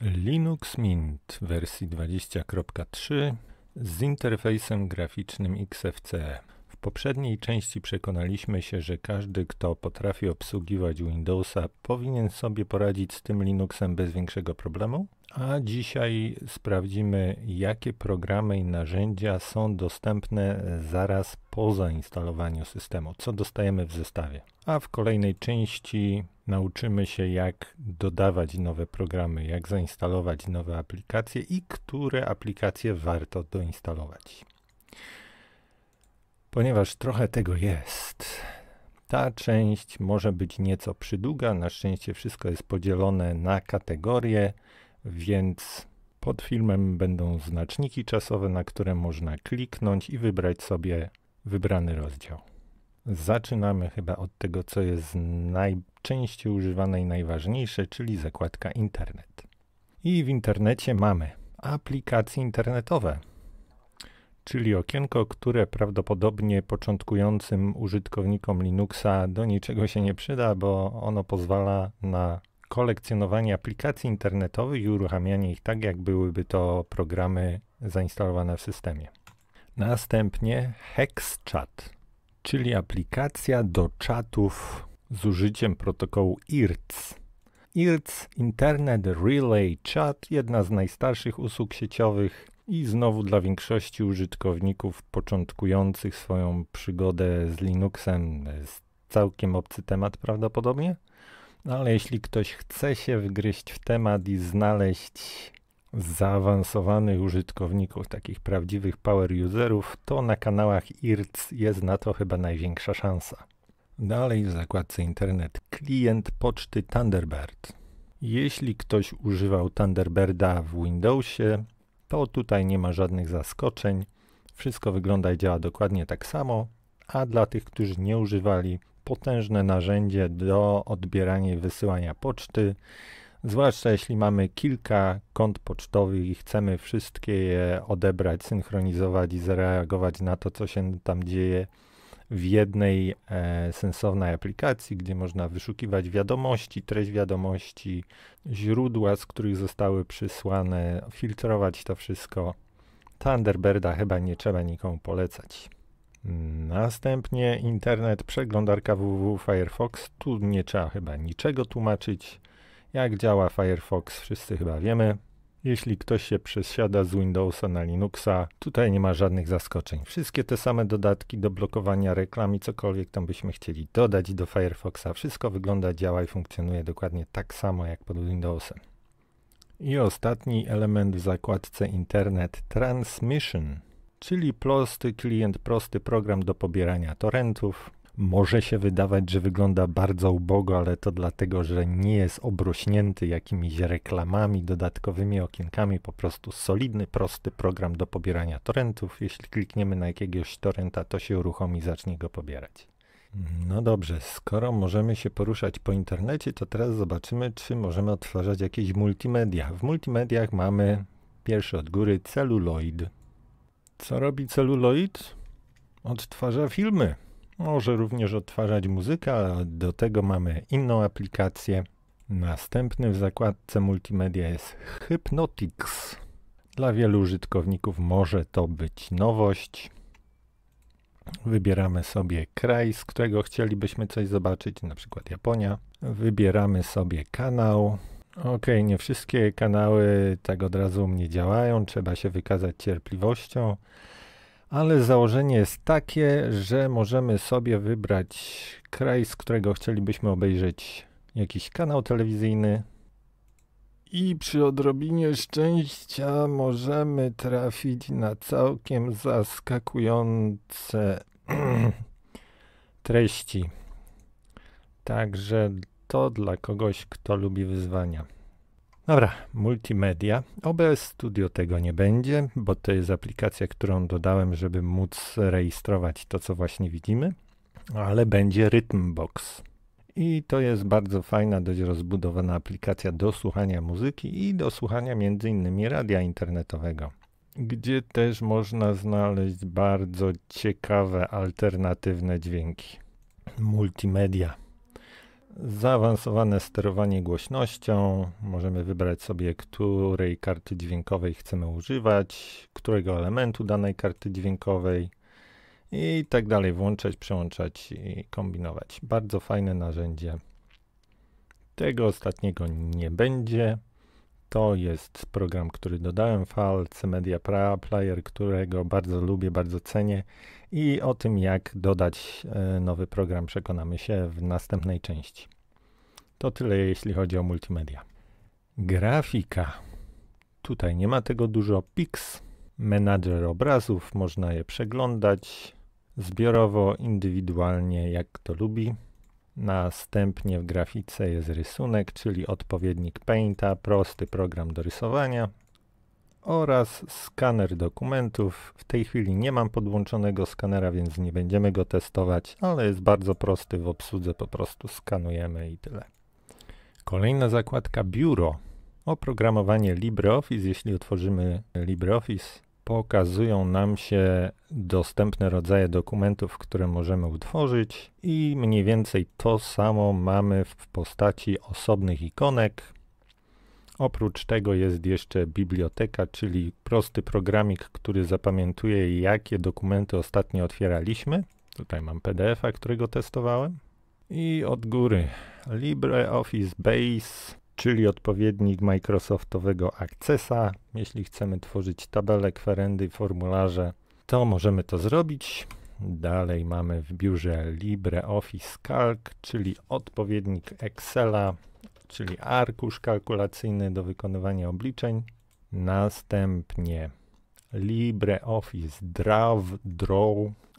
Linux Mint wersji 20.3 z interfejsem graficznym XFCE. W poprzedniej części przekonaliśmy się, że każdy, kto potrafi obsługiwać Windowsa, powinien sobie poradzić z tym Linuxem bez większego problemu. A dzisiaj sprawdzimy, jakie programy i narzędzia są dostępne zaraz po zainstalowaniu systemu, co dostajemy w zestawie. A w kolejnej części nauczymy się, jak dodawać nowe programy, jak zainstalować nowe aplikacje i które aplikacje warto doinstalować. Ponieważ trochę tego jest. Ta część może być nieco przydługa. Na szczęście wszystko jest podzielone na kategorie, więc pod filmem będą znaczniki czasowe, na które można kliknąć i wybrać sobie wybrany rozdział. Zaczynamy chyba od tego, co jest najczęściej używane i najważniejsze, czyli zakładka Internet. I w internecie mamy aplikacje internetowe czyli okienko, które prawdopodobnie początkującym użytkownikom Linuxa do niczego się nie przyda, bo ono pozwala na kolekcjonowanie aplikacji internetowych i uruchamianie ich tak, jak byłyby to programy zainstalowane w systemie. Następnie HexChat, czyli aplikacja do czatów z użyciem protokołu IRC. IRC, Internet Relay Chat, jedna z najstarszych usług sieciowych, i znowu dla większości użytkowników początkujących swoją przygodę z Linuxem jest całkiem obcy temat prawdopodobnie. No, ale jeśli ktoś chce się wgryźć w temat i znaleźć zaawansowanych użytkowników, takich prawdziwych power userów, to na kanałach IRC jest na to chyba największa szansa. Dalej w zakładce internet klient poczty Thunderbird. Jeśli ktoś używał Thunderbirda w Windowsie, to tutaj nie ma żadnych zaskoczeń. Wszystko wygląda i działa dokładnie tak samo, a dla tych, którzy nie używali, potężne narzędzie do odbierania i wysyłania poczty, zwłaszcza jeśli mamy kilka kont pocztowych i chcemy wszystkie je odebrać, synchronizować i zareagować na to, co się tam dzieje w jednej e, sensownej aplikacji, gdzie można wyszukiwać wiadomości, treść wiadomości, źródła, z których zostały przysłane, filtrować to wszystko. Thunderbirda chyba nie trzeba nikomu polecać. Następnie internet, przeglądarka www Firefox. Tu nie trzeba chyba niczego tłumaczyć. Jak działa Firefox, wszyscy chyba wiemy. Jeśli ktoś się przesiada z Windowsa na Linuxa, tutaj nie ma żadnych zaskoczeń. Wszystkie te same dodatki do blokowania reklam i cokolwiek tam byśmy chcieli dodać do Firefoxa, wszystko wygląda, działa i funkcjonuje dokładnie tak samo jak pod Windowsem. I ostatni element w zakładce Internet Transmission, czyli prosty klient, prosty program do pobierania torrentów, może się wydawać, że wygląda bardzo ubogo, ale to dlatego, że nie jest obrośnięty jakimiś reklamami, dodatkowymi okienkami, po prostu solidny, prosty program do pobierania torrentów. Jeśli klikniemy na jakiegoś torrenta, to się uruchomi i zacznie go pobierać. No dobrze, skoro możemy się poruszać po internecie, to teraz zobaczymy, czy możemy odtwarzać jakieś multimedia. W multimediach mamy pierwszy od góry celuloid. Co robi celuloid? Odtwarza filmy. Może również odtwarzać muzykę, ale do tego mamy inną aplikację. Następny w zakładce multimedia jest Hypnotics. Dla wielu użytkowników może to być nowość. Wybieramy sobie kraj, z którego chcielibyśmy coś zobaczyć, na przykład Japonia. Wybieramy sobie kanał. Ok, nie wszystkie kanały tak od razu u mnie działają, trzeba się wykazać cierpliwością ale założenie jest takie, że możemy sobie wybrać kraj, z którego chcielibyśmy obejrzeć jakiś kanał telewizyjny. I przy odrobinie szczęścia możemy trafić na całkiem zaskakujące treści. Także to dla kogoś, kto lubi wyzwania. Dobra, multimedia. OBS Studio tego nie będzie, bo to jest aplikacja, którą dodałem, żeby móc rejestrować to, co właśnie widzimy, ale będzie Rhythmbox. I to jest bardzo fajna, dość rozbudowana aplikacja do słuchania muzyki i do słuchania m.in. radia internetowego, gdzie też można znaleźć bardzo ciekawe alternatywne dźwięki. Multimedia. Zaawansowane sterowanie głośnością. Możemy wybrać sobie, której karty dźwiękowej chcemy używać, którego elementu danej karty dźwiękowej i tak dalej. Włączać, przełączać i kombinować. Bardzo fajne narzędzie. Tego ostatniego nie będzie. To jest program, który dodałem w falce Media Player, którego bardzo lubię, bardzo cenię i o tym, jak dodać e, nowy program, przekonamy się w następnej części. To tyle, jeśli chodzi o multimedia. Grafika. Tutaj nie ma tego dużo. Pix, menadżer obrazów, można je przeglądać zbiorowo, indywidualnie, jak kto lubi. Następnie w grafice jest rysunek, czyli odpowiednik Painta, prosty program do rysowania oraz skaner dokumentów. W tej chwili nie mam podłączonego skanera, więc nie będziemy go testować, ale jest bardzo prosty w obsłudze, po prostu skanujemy i tyle. Kolejna zakładka biuro. Oprogramowanie LibreOffice, jeśli otworzymy LibreOffice, pokazują nam się dostępne rodzaje dokumentów, które możemy utworzyć i mniej więcej to samo mamy w postaci osobnych ikonek, Oprócz tego jest jeszcze biblioteka, czyli prosty programik, który zapamiętuje, jakie dokumenty ostatnio otwieraliśmy. Tutaj mam PDF-a, którego testowałem. I od góry LibreOffice Base, czyli odpowiednik Microsoftowego Accessa. Jeśli chcemy tworzyć tabele, kwerendy, formularze, to możemy to zrobić. Dalej mamy w biurze LibreOffice Calc, czyli odpowiednik Excela, czyli arkusz kalkulacyjny do wykonywania obliczeń. Następnie LibreOffice Draw, Draw,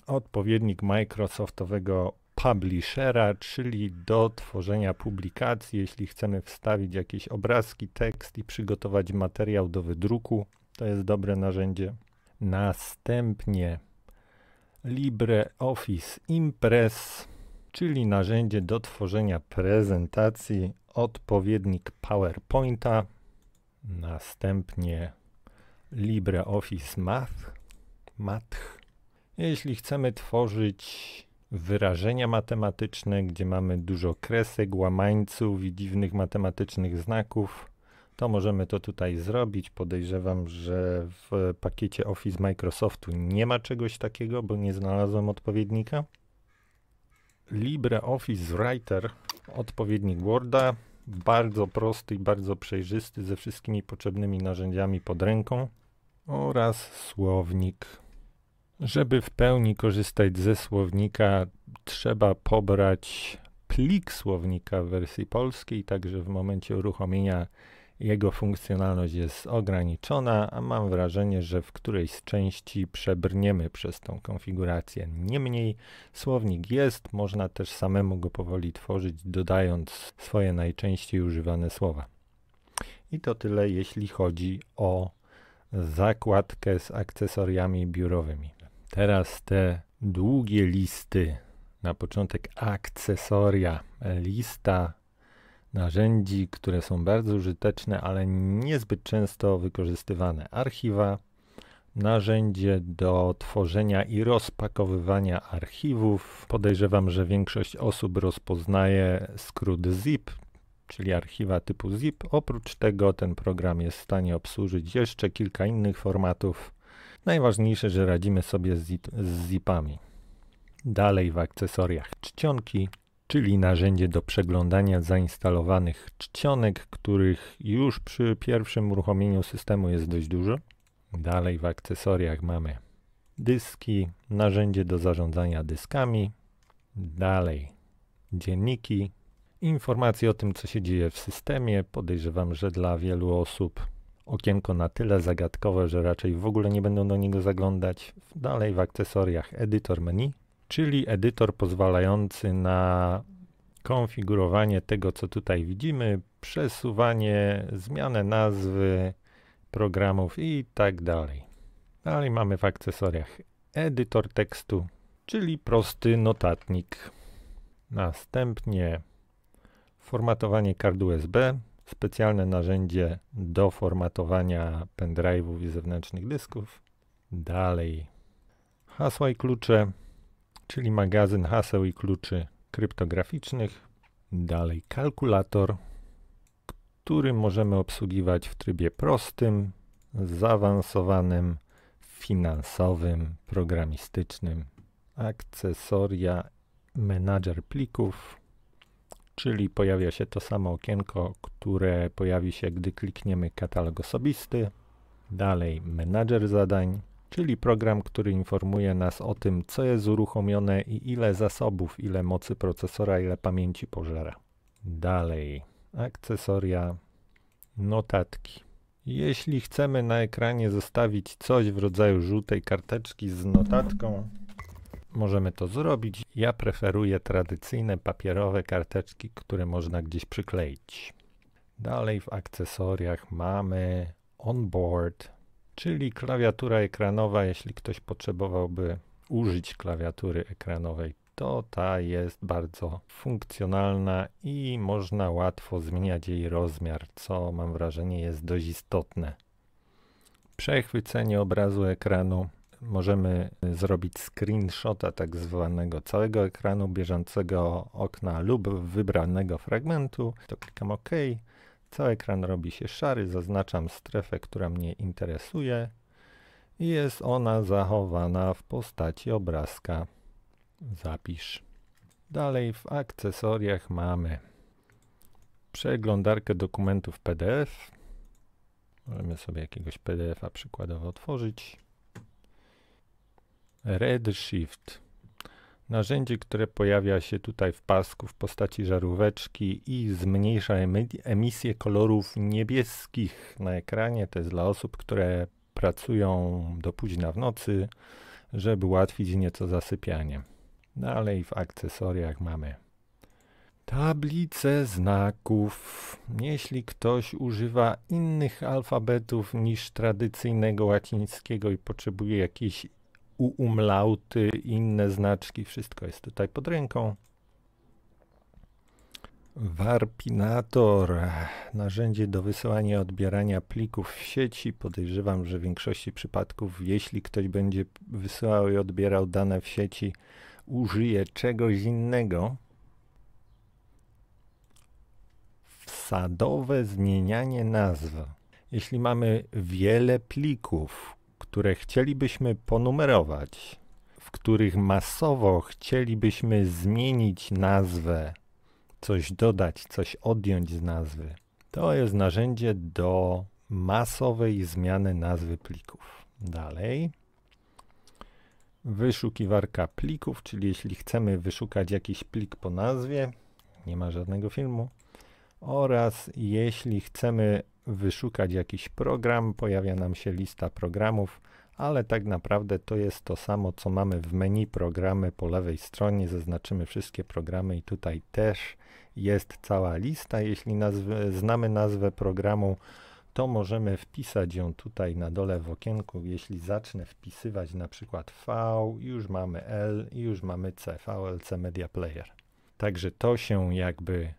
odpowiednik Microsoftowego publishera, czyli do tworzenia publikacji, jeśli chcemy wstawić jakieś obrazki, tekst i przygotować materiał do wydruku. To jest dobre narzędzie. Następnie LibreOffice Impress, czyli narzędzie do tworzenia prezentacji odpowiednik PowerPointa, następnie LibreOffice Math, Math. Jeśli chcemy tworzyć wyrażenia matematyczne, gdzie mamy dużo kresek, łamańców i dziwnych matematycznych znaków, to możemy to tutaj zrobić. Podejrzewam, że w pakiecie Office Microsoftu nie ma czegoś takiego, bo nie znalazłem odpowiednika. LibreOffice Writer, odpowiednik Worda, bardzo prosty i bardzo przejrzysty ze wszystkimi potrzebnymi narzędziami pod ręką oraz słownik. Żeby w pełni korzystać ze słownika, trzeba pobrać plik słownika w wersji polskiej, także w momencie uruchomienia jego funkcjonalność jest ograniczona, a mam wrażenie, że w którejś z części przebrniemy przez tą konfigurację. Niemniej słownik jest, można też samemu go powoli tworzyć, dodając swoje najczęściej używane słowa. I to tyle, jeśli chodzi o zakładkę z akcesoriami biurowymi. Teraz te długie listy. Na początek akcesoria, lista narzędzi, które są bardzo użyteczne, ale niezbyt często wykorzystywane. Archiwa, narzędzie do tworzenia i rozpakowywania archiwów. Podejrzewam, że większość osób rozpoznaje skrót ZIP, czyli archiwa typu ZIP. Oprócz tego ten program jest w stanie obsłużyć jeszcze kilka innych formatów. Najważniejsze, że radzimy sobie z, zip, z zipami. Dalej w akcesoriach czcionki czyli narzędzie do przeglądania zainstalowanych czcionek, których już przy pierwszym uruchomieniu systemu jest dość dużo. Dalej w akcesoriach mamy dyski, narzędzie do zarządzania dyskami, dalej dzienniki, informacje o tym, co się dzieje w systemie. Podejrzewam, że dla wielu osób okienko na tyle zagadkowe, że raczej w ogóle nie będą do niego zaglądać. Dalej w akcesoriach edytor menu, czyli edytor pozwalający na konfigurowanie tego, co tutaj widzimy, przesuwanie, zmianę nazwy programów i tak dalej. Dalej mamy w akcesoriach edytor tekstu, czyli prosty notatnik. Następnie formatowanie kart USB, specjalne narzędzie do formatowania pendrive'ów i zewnętrznych dysków. Dalej hasła i klucze, czyli magazyn haseł i kluczy kryptograficznych. Dalej kalkulator, który możemy obsługiwać w trybie prostym, zaawansowanym, finansowym, programistycznym. Akcesoria, menadżer plików, czyli pojawia się to samo okienko, które pojawi się, gdy klikniemy katalog osobisty. Dalej menadżer zadań, czyli program, który informuje nas o tym, co jest uruchomione i ile zasobów, ile mocy procesora, ile pamięci pożera. Dalej, akcesoria, notatki. Jeśli chcemy na ekranie zostawić coś w rodzaju żółtej karteczki z notatką, możemy to zrobić. Ja preferuję tradycyjne papierowe karteczki, które można gdzieś przykleić. Dalej w akcesoriach mamy onboard, czyli klawiatura ekranowa, jeśli ktoś potrzebowałby użyć klawiatury ekranowej, to ta jest bardzo funkcjonalna i można łatwo zmieniać jej rozmiar, co mam wrażenie jest dość istotne. Przechwycenie obrazu ekranu możemy zrobić screenshota tak zwanego całego ekranu bieżącego okna lub wybranego fragmentu. To klikam OK. Cały ekran robi się szary, zaznaczam strefę, która mnie interesuje i jest ona zachowana w postaci obrazka. Zapisz. Dalej w akcesoriach mamy przeglądarkę dokumentów PDF. Możemy sobie jakiegoś PDF-a przykładowo otworzyć. Redshift Narzędzie, które pojawia się tutaj w pasku w postaci żaróweczki i zmniejsza emisję kolorów niebieskich na ekranie. To jest dla osób, które pracują do późna w nocy, żeby ułatwić nieco zasypianie. Dalej w akcesoriach mamy tablice znaków. Jeśli ktoś używa innych alfabetów niż tradycyjnego łacińskiego i potrzebuje jakiejś u umlauty, inne znaczki, wszystko jest tutaj pod ręką. Warpinator, narzędzie do wysyłania i odbierania plików w sieci. Podejrzewam, że w większości przypadków, jeśli ktoś będzie wysyłał i odbierał dane w sieci, użyje czegoś innego. Wsadowe zmienianie nazw. Jeśli mamy wiele plików, które chcielibyśmy ponumerować, w których masowo chcielibyśmy zmienić nazwę, coś dodać, coś odjąć z nazwy. To jest narzędzie do masowej zmiany nazwy plików. Dalej. Wyszukiwarka plików, czyli jeśli chcemy wyszukać jakiś plik po nazwie, nie ma żadnego filmu, oraz jeśli chcemy wyszukać jakiś program, pojawia nam się lista programów, ale tak naprawdę to jest to samo, co mamy w menu programy po lewej stronie. Zaznaczymy wszystkie programy i tutaj też jest cała lista. Jeśli znamy nazwę programu, to możemy wpisać ją tutaj na dole w okienku. Jeśli zacznę wpisywać na przykład V, już mamy L i już mamy C, VLC Media Player. Także to się jakby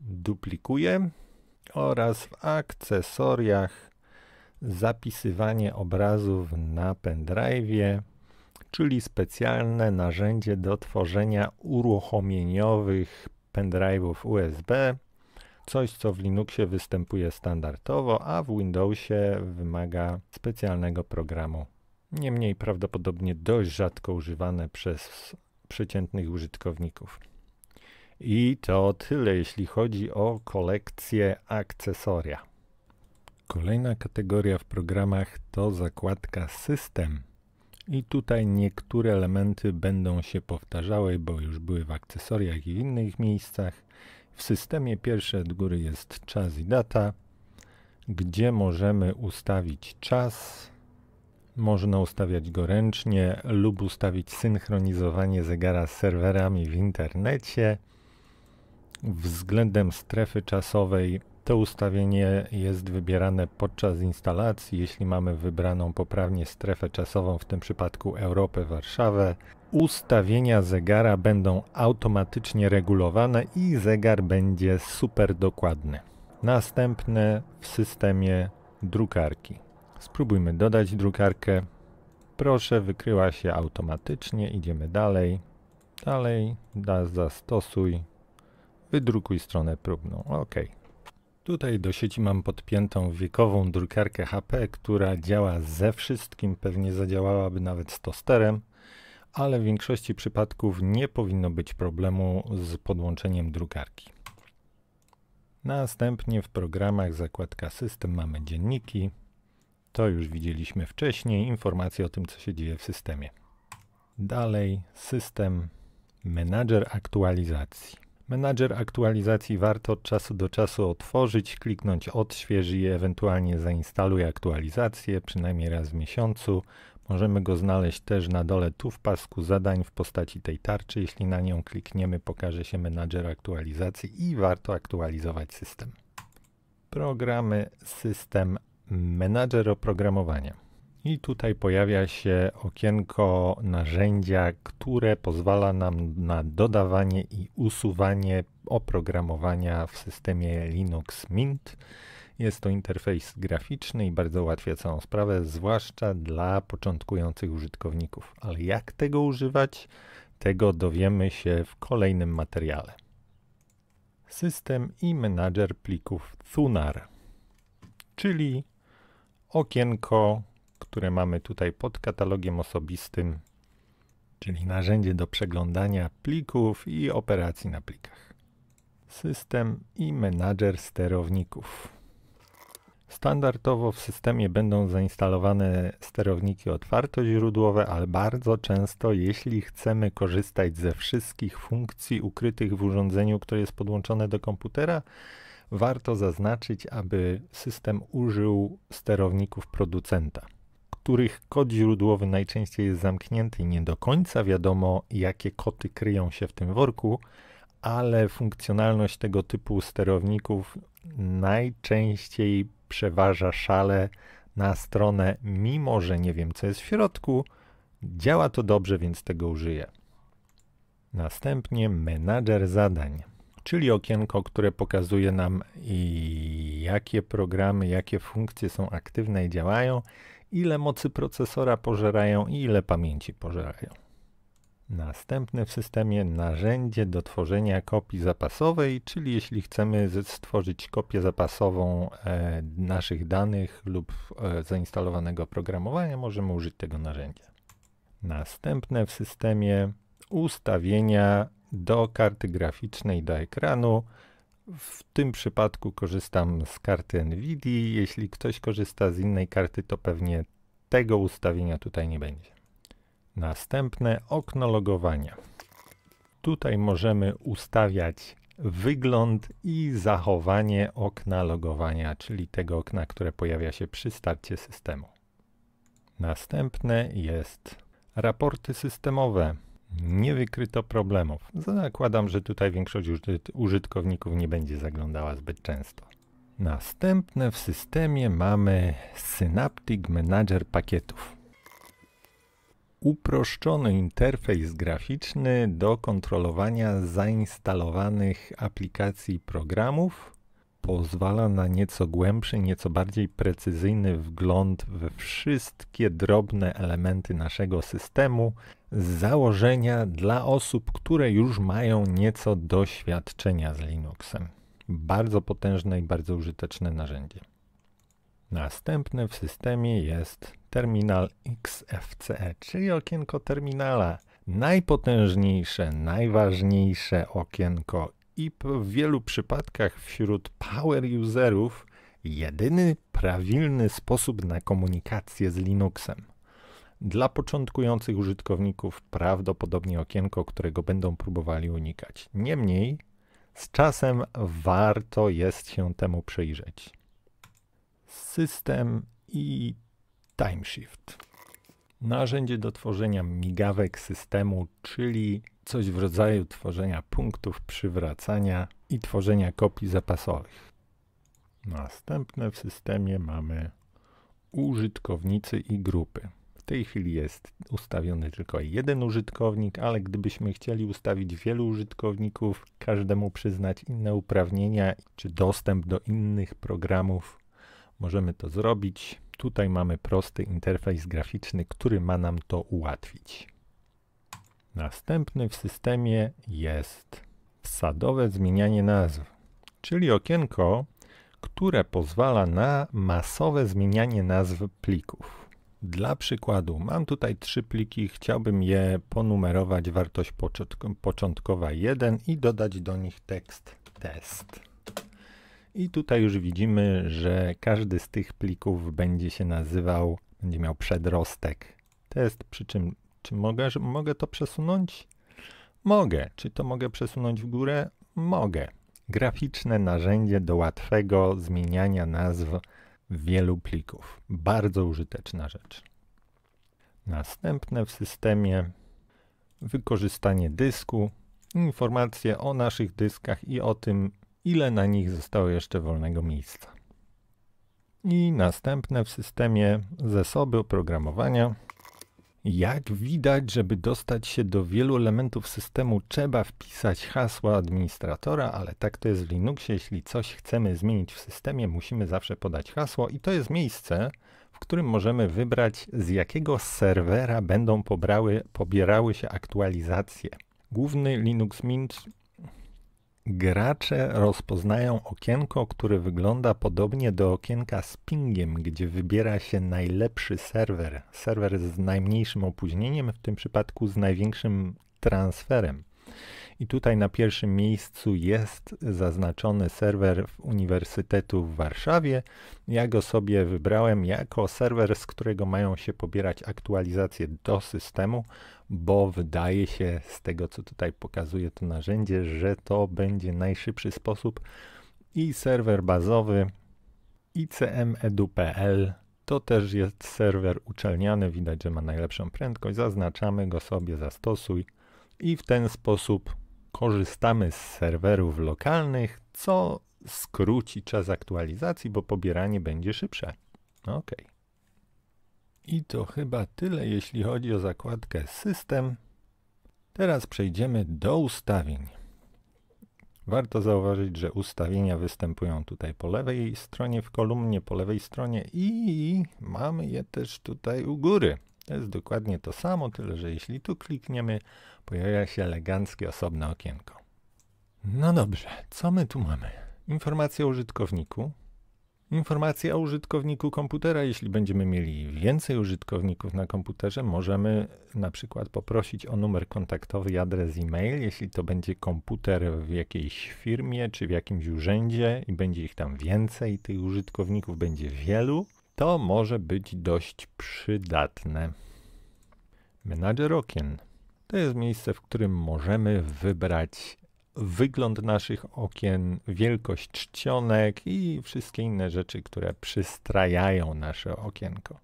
duplikuje oraz w akcesoriach zapisywanie obrazów na pendrive, czyli specjalne narzędzie do tworzenia uruchomieniowych pendrive'ów USB, coś co w Linuxie występuje standardowo, a w Windowsie wymaga specjalnego programu. Niemniej prawdopodobnie dość rzadko używane przez przeciętnych użytkowników. I to tyle, jeśli chodzi o kolekcję akcesoria. Kolejna kategoria w programach to zakładka System. I tutaj niektóre elementy będą się powtarzały, bo już były w akcesoriach i w innych miejscach. W systemie pierwsze od góry jest czas i data, gdzie możemy ustawić czas. Można ustawiać go ręcznie lub ustawić synchronizowanie zegara z serwerami w internecie. Względem strefy czasowej to ustawienie jest wybierane podczas instalacji, jeśli mamy wybraną poprawnie strefę czasową, w tym przypadku Europę, Warszawę. Ustawienia zegara będą automatycznie regulowane i zegar będzie super dokładny. Następne w systemie drukarki. Spróbujmy dodać drukarkę. Proszę, wykryła się automatycznie. Idziemy dalej. Dalej, da, zastosuj. Wydrukuj stronę próbną. OK. Tutaj do sieci mam podpiętą wiekową drukarkę HP, która działa ze wszystkim, pewnie zadziałałaby nawet z tosterem, ale w większości przypadków nie powinno być problemu z podłączeniem drukarki. Następnie w programach zakładka system mamy dzienniki. To już widzieliśmy wcześniej, informacje o tym co się dzieje w systemie. Dalej system menadżer aktualizacji. Menadżer aktualizacji warto od czasu do czasu otworzyć, kliknąć odśwież i ewentualnie zainstaluj aktualizację, przynajmniej raz w miesiącu. Możemy go znaleźć też na dole tu w pasku zadań w postaci tej tarczy. Jeśli na nią klikniemy, pokaże się menadżer aktualizacji i warto aktualizować system. Programy System Menadżer oprogramowania. I tutaj pojawia się okienko narzędzia, które pozwala nam na dodawanie i usuwanie oprogramowania w systemie Linux Mint. Jest to interfejs graficzny i bardzo ułatwia całą sprawę, zwłaszcza dla początkujących użytkowników. Ale jak tego używać, tego dowiemy się w kolejnym materiale. System i menadżer plików Thunar, czyli okienko które mamy tutaj pod katalogiem osobistym, czyli narzędzie do przeglądania plików i operacji na plikach. System i menadżer sterowników. Standardowo w systemie będą zainstalowane sterowniki otwartoźródłowe, ale bardzo często, jeśli chcemy korzystać ze wszystkich funkcji ukrytych w urządzeniu, które jest podłączone do komputera, warto zaznaczyć, aby system użył sterowników producenta których kod źródłowy najczęściej jest zamknięty i nie do końca wiadomo, jakie koty kryją się w tym worku, ale funkcjonalność tego typu sterowników najczęściej przeważa szale na stronę, mimo że nie wiem, co jest w środku. Działa to dobrze, więc tego użyję. Następnie menadżer zadań, czyli okienko, które pokazuje nam jakie programy, jakie funkcje są aktywne i działają ile mocy procesora pożerają i ile pamięci pożerają. Następne w systemie narzędzie do tworzenia kopii zapasowej, czyli jeśli chcemy stworzyć kopię zapasową e, naszych danych lub e, zainstalowanego oprogramowania, możemy użyć tego narzędzia. Następne w systemie ustawienia do karty graficznej, do ekranu, w tym przypadku korzystam z karty NVIDII. Jeśli ktoś korzysta z innej karty, to pewnie tego ustawienia tutaj nie będzie. Następne okno logowania. Tutaj możemy ustawiać wygląd i zachowanie okna logowania, czyli tego okna, które pojawia się przy starcie systemu. Następne jest raporty systemowe nie wykryto problemów. Zakładam, że tutaj większość użytkowników nie będzie zaglądała zbyt często. Następne w systemie mamy Synaptic Manager pakietów. Uproszczony interfejs graficzny do kontrolowania zainstalowanych aplikacji programów pozwala na nieco głębszy, nieco bardziej precyzyjny wgląd we wszystkie drobne elementy naszego systemu z założenia dla osób, które już mają nieco doświadczenia z Linuxem. Bardzo potężne i bardzo użyteczne narzędzie. Następne w systemie jest terminal XFCE, czyli okienko terminala najpotężniejsze, najważniejsze okienko i w wielu przypadkach wśród power userów jedyny prawilny sposób na komunikację z Linuxem. Dla początkujących użytkowników prawdopodobnie okienko, którego będą próbowali unikać. Niemniej, z czasem warto jest się temu przyjrzeć. System i timeshift narzędzie do tworzenia migawek systemu, czyli coś w rodzaju tworzenia punktów przywracania i tworzenia kopii zapasowych. Następne w systemie mamy użytkownicy i grupy. W tej chwili jest ustawiony tylko jeden użytkownik, ale gdybyśmy chcieli ustawić wielu użytkowników, każdemu przyznać inne uprawnienia czy dostęp do innych programów, możemy to zrobić. Tutaj mamy prosty interfejs graficzny, który ma nam to ułatwić. Następny w systemie jest wsadowe zmienianie nazw, czyli okienko, które pozwala na masowe zmienianie nazw plików. Dla przykładu, mam tutaj trzy pliki, chciałbym je ponumerować, wartość początkowa 1 i dodać do nich tekst test. I tutaj już widzimy, że każdy z tych plików będzie się nazywał, będzie miał przedrostek. Test, przy czym, czy mogę, mogę to przesunąć? Mogę. Czy to mogę przesunąć w górę? Mogę. Graficzne narzędzie do łatwego zmieniania nazw wielu plików. Bardzo użyteczna rzecz. Następne w systemie wykorzystanie dysku, informacje o naszych dyskach i o tym, ile na nich zostało jeszcze wolnego miejsca. I następne w systemie zasoby oprogramowania. Jak widać, żeby dostać się do wielu elementów systemu trzeba wpisać hasła administratora, ale tak to jest w Linuxie. Jeśli coś chcemy zmienić w systemie, musimy zawsze podać hasło i to jest miejsce, w którym możemy wybrać z jakiego serwera będą pobrały, pobierały się aktualizacje. Główny Linux Mint Gracze rozpoznają okienko, które wygląda podobnie do okienka z pingiem, gdzie wybiera się najlepszy serwer, serwer z najmniejszym opóźnieniem, w tym przypadku z największym transferem. I tutaj na pierwszym miejscu jest zaznaczony serwer Uniwersytetu w Warszawie. Ja go sobie wybrałem jako serwer, z którego mają się pobierać aktualizacje do systemu, bo wydaje się z tego, co tutaj pokazuje to narzędzie, że to będzie najszybszy sposób i serwer bazowy icmedu.pl to też jest serwer uczelniany, widać, że ma najlepszą prędkość. Zaznaczamy go sobie, zastosuj i w ten sposób korzystamy z serwerów lokalnych, co skróci czas aktualizacji, bo pobieranie będzie szybsze. Ok. I to chyba tyle, jeśli chodzi o zakładkę system. Teraz przejdziemy do ustawień. Warto zauważyć, że ustawienia występują tutaj po lewej stronie w kolumnie, po lewej stronie i mamy je też tutaj u góry. To jest dokładnie to samo, tyle że jeśli tu klikniemy, pojawia się eleganckie osobne okienko. No dobrze, co my tu mamy? Informacje o użytkowniku. Informacje o użytkowniku komputera. Jeśli będziemy mieli więcej użytkowników na komputerze, możemy na przykład poprosić o numer kontaktowy i adres e-mail, jeśli to będzie komputer w jakiejś firmie czy w jakimś urzędzie i będzie ich tam więcej, tych użytkowników będzie wielu to może być dość przydatne. Menadżer okien. To jest miejsce, w którym możemy wybrać wygląd naszych okien, wielkość czcionek i wszystkie inne rzeczy, które przystrajają nasze okienko.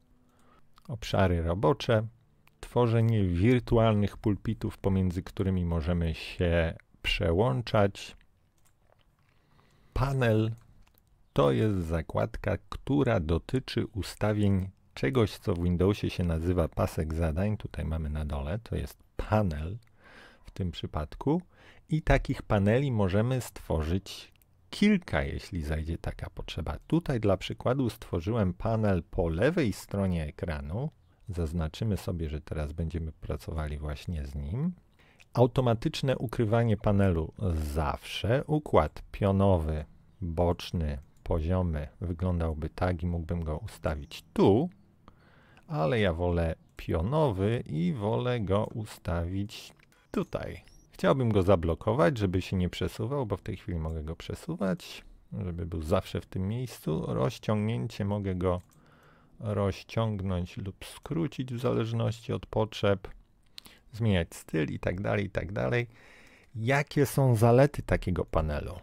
Obszary robocze, tworzenie wirtualnych pulpitów, pomiędzy którymi możemy się przełączać, panel to jest zakładka, która dotyczy ustawień czegoś, co w Windowsie się nazywa pasek zadań. Tutaj mamy na dole, to jest panel w tym przypadku. I takich paneli możemy stworzyć kilka, jeśli zajdzie taka potrzeba. Tutaj dla przykładu stworzyłem panel po lewej stronie ekranu. Zaznaczymy sobie, że teraz będziemy pracowali właśnie z nim. Automatyczne ukrywanie panelu zawsze, układ pionowy, boczny, poziomy wyglądałby tak i mógłbym go ustawić tu, ale ja wolę pionowy i wolę go ustawić tutaj. Chciałbym go zablokować, żeby się nie przesuwał, bo w tej chwili mogę go przesuwać, żeby był zawsze w tym miejscu. Rozciągnięcie mogę go rozciągnąć lub skrócić w zależności od potrzeb, zmieniać styl i tak dalej, i tak dalej. Jakie są zalety takiego panelu?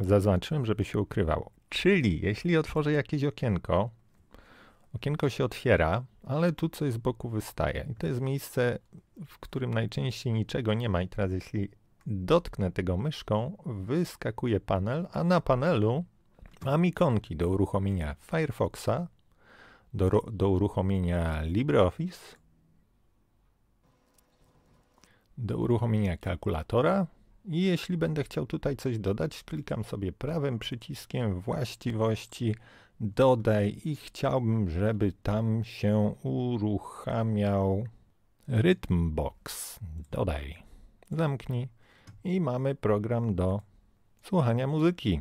zaznaczyłem, żeby się ukrywało. Czyli jeśli otworzę jakieś okienko, okienko się otwiera, ale tu coś z boku wystaje. I to jest miejsce, w którym najczęściej niczego nie ma. I teraz jeśli dotknę tego myszką, wyskakuje panel, a na panelu mam ikonki do uruchomienia Firefoxa, do, do uruchomienia LibreOffice, do uruchomienia kalkulatora, i jeśli będę chciał tutaj coś dodać, klikam sobie prawym przyciskiem właściwości dodaj i chciałbym, żeby tam się uruchamiał rytm box. Dodaj. Zamknij i mamy program do słuchania muzyki.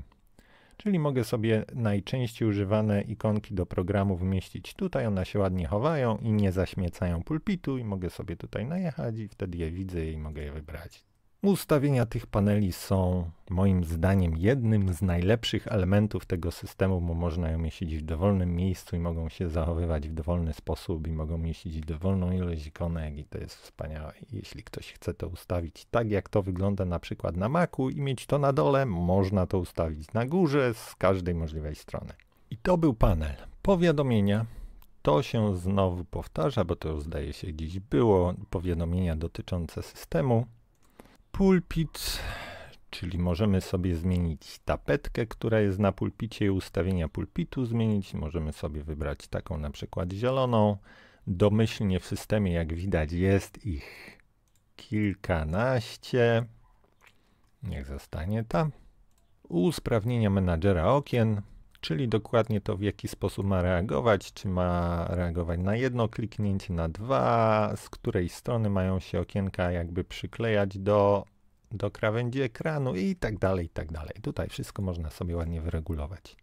Czyli mogę sobie najczęściej używane ikonki do programu wmieścić tutaj, one się ładnie chowają i nie zaśmiecają pulpitu i mogę sobie tutaj najechać i wtedy je widzę i mogę je wybrać. Ustawienia tych paneli są moim zdaniem jednym z najlepszych elementów tego systemu, bo można je mieścić w dowolnym miejscu i mogą się zachowywać w dowolny sposób i mogą mieścić dowolną ilość ikonek i to jest wspaniałe. Jeśli ktoś chce to ustawić tak jak to wygląda na przykład na Macu i mieć to na dole, można to ustawić na górze z każdej możliwej strony. I to był panel powiadomienia. To się znowu powtarza, bo to już zdaje się gdzieś było, powiadomienia dotyczące systemu pulpit, czyli możemy sobie zmienić tapetkę, która jest na pulpicie i ustawienia pulpitu zmienić. Możemy sobie wybrać taką na przykład zieloną. Domyślnie w systemie, jak widać, jest ich kilkanaście. Niech zostanie ta. Usprawnienia menadżera okien czyli dokładnie to, w jaki sposób ma reagować, czy ma reagować na jedno kliknięcie, na dwa, z której strony mają się okienka jakby przyklejać do, do krawędzi ekranu i tak dalej, i tak dalej. Tutaj wszystko można sobie ładnie wyregulować.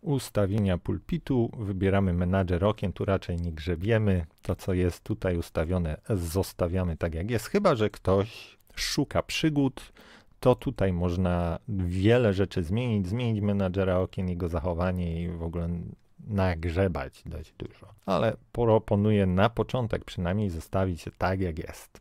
Ustawienia pulpitu, wybieramy menadżer okien, tu raczej nie grzebiemy. To, co jest tutaj ustawione, zostawiamy tak, jak jest, chyba że ktoś szuka przygód, to tutaj można wiele rzeczy zmienić, zmienić menadżera okien, jego zachowanie i w ogóle nagrzebać dość dużo. Ale proponuję na początek przynajmniej zostawić się tak, jak jest.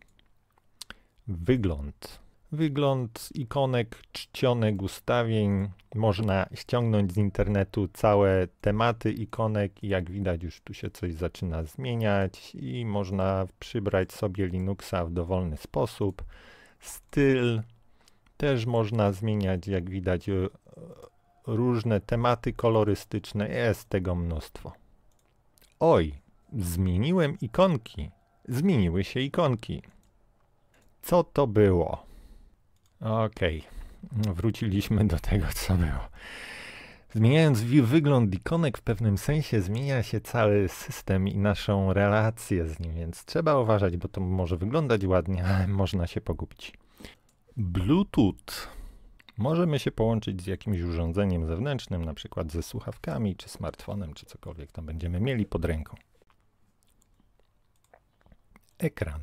Wygląd. Wygląd ikonek, czcionek, ustawień. Można ściągnąć z internetu całe tematy ikonek i jak widać już tu się coś zaczyna zmieniać i można przybrać sobie Linuxa w dowolny sposób. Styl, też można zmieniać, jak widać, e, e, różne tematy kolorystyczne. Jest tego mnóstwo. Oj, zmieniłem ikonki. Zmieniły się ikonki. Co to było? Okej, okay. wróciliśmy do tego, co było. Zmieniając wygląd ikonek, w pewnym sensie zmienia się cały system i naszą relację z nim, więc trzeba uważać, bo to może wyglądać ładnie, ale można się pogubić. Bluetooth. Możemy się połączyć z jakimś urządzeniem zewnętrznym, na przykład ze słuchawkami, czy smartfonem, czy cokolwiek tam będziemy mieli pod ręką. Ekran.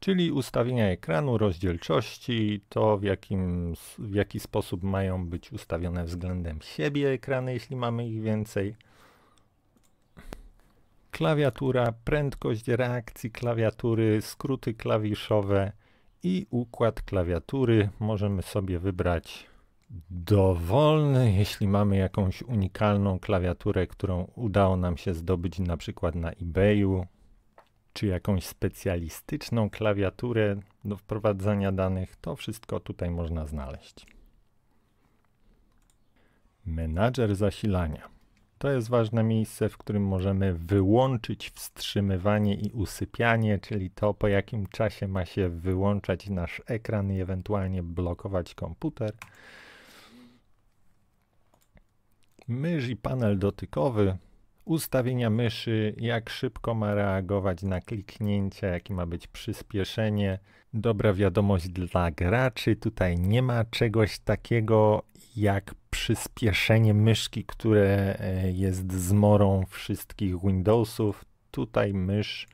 Czyli ustawienia ekranu, rozdzielczości, to w, jakim, w jaki sposób mają być ustawione względem siebie ekrany, jeśli mamy ich więcej. Klawiatura, prędkość reakcji klawiatury, skróty klawiszowe i układ klawiatury możemy sobie wybrać dowolny, jeśli mamy jakąś unikalną klawiaturę, którą udało nam się zdobyć na przykład na eBayu, czy jakąś specjalistyczną klawiaturę do wprowadzania danych, to wszystko tutaj można znaleźć. Menadżer zasilania. To jest ważne miejsce, w którym możemy wyłączyć wstrzymywanie i usypianie, czyli to po jakim czasie ma się wyłączać nasz ekran i ewentualnie blokować komputer. Mysz i panel dotykowy. Ustawienia myszy, jak szybko ma reagować na kliknięcia, jakie ma być przyspieszenie. Dobra wiadomość dla graczy. Tutaj nie ma czegoś takiego jak przyspieszenie myszki, które e, jest zmorą wszystkich Windowsów. Tutaj mysz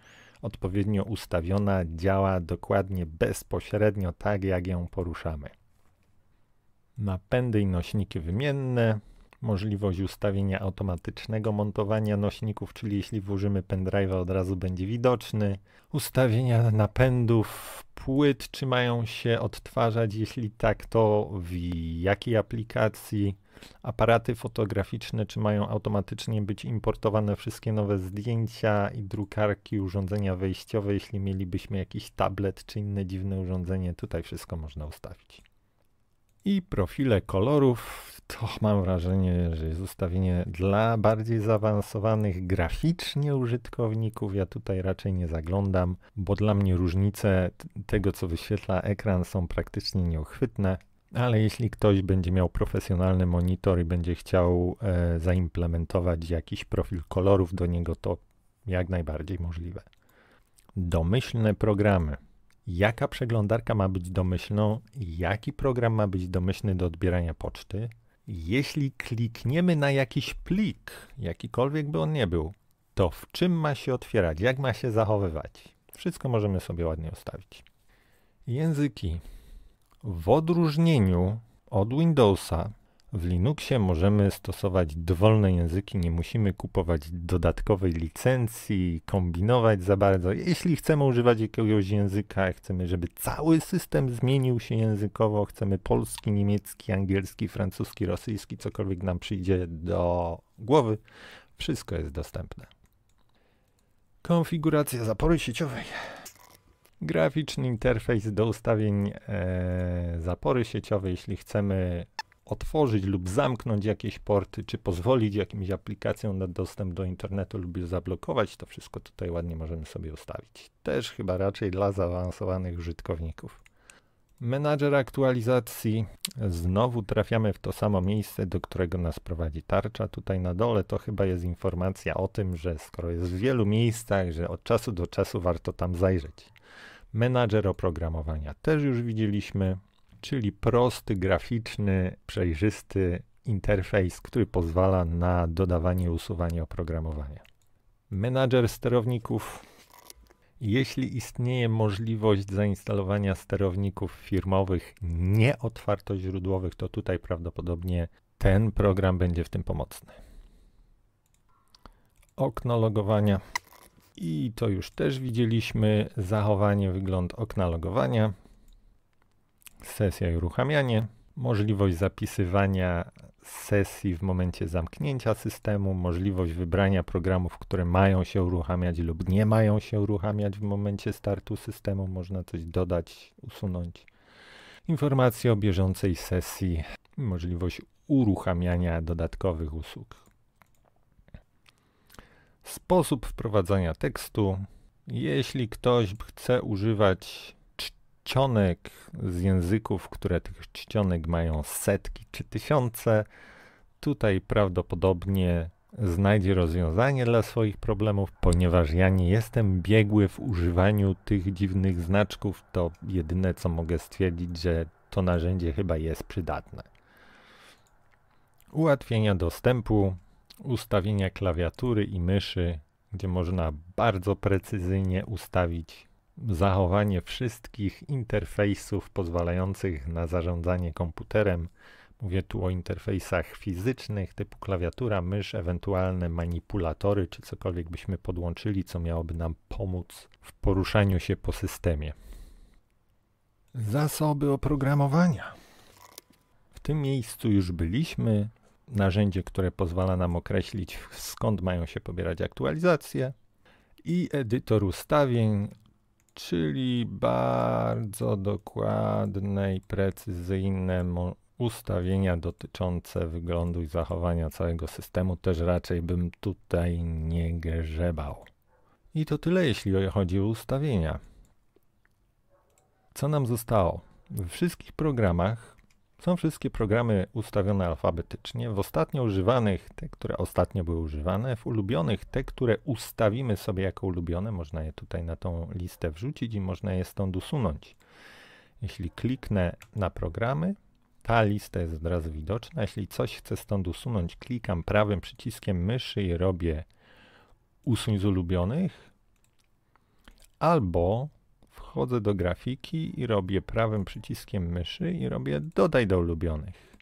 odpowiednio ustawiona działa dokładnie bezpośrednio tak, jak ją poruszamy. Napędy i nośniki wymienne, możliwość ustawienia automatycznego montowania nośników, czyli jeśli włożymy pendrive'a od razu będzie widoczny, ustawienia napędów, płyt, czy mają się odtwarzać, jeśli tak, to w jakiej aplikacji, aparaty fotograficzne, czy mają automatycznie być importowane wszystkie nowe zdjęcia i drukarki, urządzenia wejściowe, jeśli mielibyśmy jakiś tablet czy inne dziwne urządzenie, tutaj wszystko można ustawić. I profile kolorów, to mam wrażenie, że jest ustawienie dla bardziej zaawansowanych graficznie użytkowników. Ja tutaj raczej nie zaglądam, bo dla mnie różnice tego, co wyświetla ekran, są praktycznie nieuchwytne. Ale jeśli ktoś będzie miał profesjonalny monitor i będzie chciał e, zaimplementować jakiś profil kolorów do niego, to jak najbardziej możliwe. Domyślne programy jaka przeglądarka ma być domyślną, jaki program ma być domyślny do odbierania poczty, jeśli klikniemy na jakiś plik, jakikolwiek by on nie był, to w czym ma się otwierać, jak ma się zachowywać. Wszystko możemy sobie ładnie ustawić. Języki. W odróżnieniu od Windowsa w Linuxie możemy stosować dowolne języki, nie musimy kupować dodatkowej licencji, kombinować za bardzo. Jeśli chcemy używać jakiegoś języka, chcemy, żeby cały system zmienił się językowo, chcemy polski, niemiecki, angielski, francuski, rosyjski, cokolwiek nam przyjdzie do głowy, wszystko jest dostępne. Konfiguracja zapory sieciowej. Graficzny interfejs do ustawień e, zapory sieciowej, jeśli chcemy otworzyć lub zamknąć jakieś porty, czy pozwolić jakimś aplikacjom na dostęp do internetu lub je zablokować, to wszystko tutaj ładnie możemy sobie ustawić. Też chyba raczej dla zaawansowanych użytkowników. Menadżer aktualizacji. Znowu trafiamy w to samo miejsce, do którego nas prowadzi tarcza. Tutaj na dole to chyba jest informacja o tym, że skoro jest w wielu miejscach, że od czasu do czasu warto tam zajrzeć. Menadżer oprogramowania też już widzieliśmy czyli prosty, graficzny, przejrzysty interfejs, który pozwala na dodawanie i usuwanie oprogramowania. Menadżer sterowników. Jeśli istnieje możliwość zainstalowania sterowników firmowych źródłowych, to tutaj prawdopodobnie ten program będzie w tym pomocny. Okno logowania. I to już też widzieliśmy, zachowanie, wygląd okna logowania. Sesja i uruchamianie. Możliwość zapisywania sesji w momencie zamknięcia systemu, możliwość wybrania programów, które mają się uruchamiać lub nie mają się uruchamiać w momencie startu systemu. Można coś dodać, usunąć. Informacje o bieżącej sesji, możliwość uruchamiania dodatkowych usług. Sposób wprowadzania tekstu. Jeśli ktoś chce używać czcionek z języków, które tych czcionek mają setki czy tysiące, tutaj prawdopodobnie znajdzie rozwiązanie dla swoich problemów, ponieważ ja nie jestem biegły w używaniu tych dziwnych znaczków, to jedyne co mogę stwierdzić, że to narzędzie chyba jest przydatne. Ułatwienia dostępu, ustawienia klawiatury i myszy, gdzie można bardzo precyzyjnie ustawić zachowanie wszystkich interfejsów pozwalających na zarządzanie komputerem. Mówię tu o interfejsach fizycznych typu klawiatura, mysz, ewentualne manipulatory czy cokolwiek byśmy podłączyli, co miałoby nam pomóc w poruszaniu się po systemie. Zasoby oprogramowania. W tym miejscu już byliśmy. Narzędzie, które pozwala nam określić skąd mają się pobierać aktualizacje i edytor ustawień czyli bardzo dokładne i precyzyjne ustawienia dotyczące wyglądu i zachowania całego systemu też raczej bym tutaj nie grzebał. I to tyle jeśli chodzi o ustawienia. Co nam zostało? We wszystkich programach są wszystkie programy ustawione alfabetycznie. W ostatnio używanych, te, które ostatnio były używane, w ulubionych, te, które ustawimy sobie jako ulubione, można je tutaj na tą listę wrzucić i można je stąd usunąć. Jeśli kliknę na programy, ta lista jest od razu widoczna. Jeśli coś chcę stąd usunąć, klikam prawym przyciskiem myszy i robię usuń z ulubionych. Albo wchodzę do grafiki i robię prawym przyciskiem myszy i robię dodaj do ulubionych.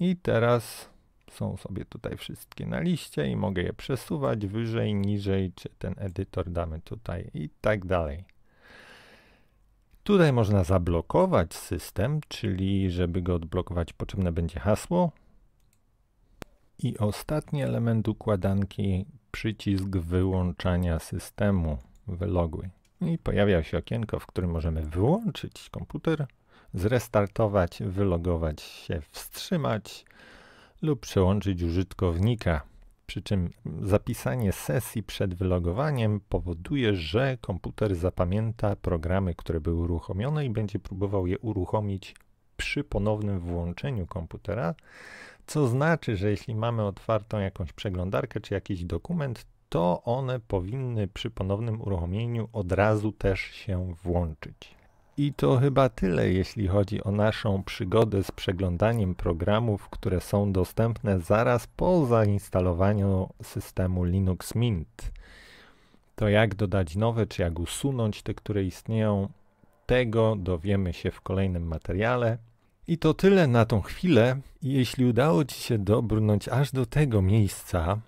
I teraz są sobie tutaj wszystkie na liście i mogę je przesuwać wyżej, niżej, czy ten edytor damy tutaj i tak dalej. Tutaj można zablokować system, czyli żeby go odblokować potrzebne będzie hasło. I ostatni element układanki, przycisk wyłączania systemu, wyloguj i pojawia się okienko, w którym możemy wyłączyć komputer, zrestartować, wylogować się, wstrzymać lub przełączyć użytkownika. Przy czym zapisanie sesji przed wylogowaniem powoduje, że komputer zapamięta programy, które były uruchomione i będzie próbował je uruchomić przy ponownym włączeniu komputera, co znaczy, że jeśli mamy otwartą jakąś przeglądarkę czy jakiś dokument, to one powinny przy ponownym uruchomieniu od razu też się włączyć. I to chyba tyle, jeśli chodzi o naszą przygodę z przeglądaniem programów, które są dostępne zaraz po zainstalowaniu systemu Linux Mint. To jak dodać nowe, czy jak usunąć te, które istnieją, tego dowiemy się w kolejnym materiale. I to tyle na tą chwilę. Jeśli udało Ci się dobrnąć aż do tego miejsca,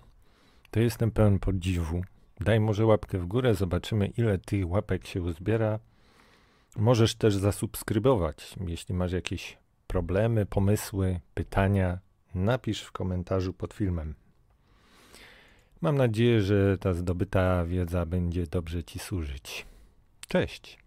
to jestem pełen podziwu. Daj może łapkę w górę, zobaczymy ile tych łapek się uzbiera. Możesz też zasubskrybować. Jeśli masz jakieś problemy, pomysły, pytania, napisz w komentarzu pod filmem. Mam nadzieję, że ta zdobyta wiedza będzie dobrze Ci służyć. Cześć!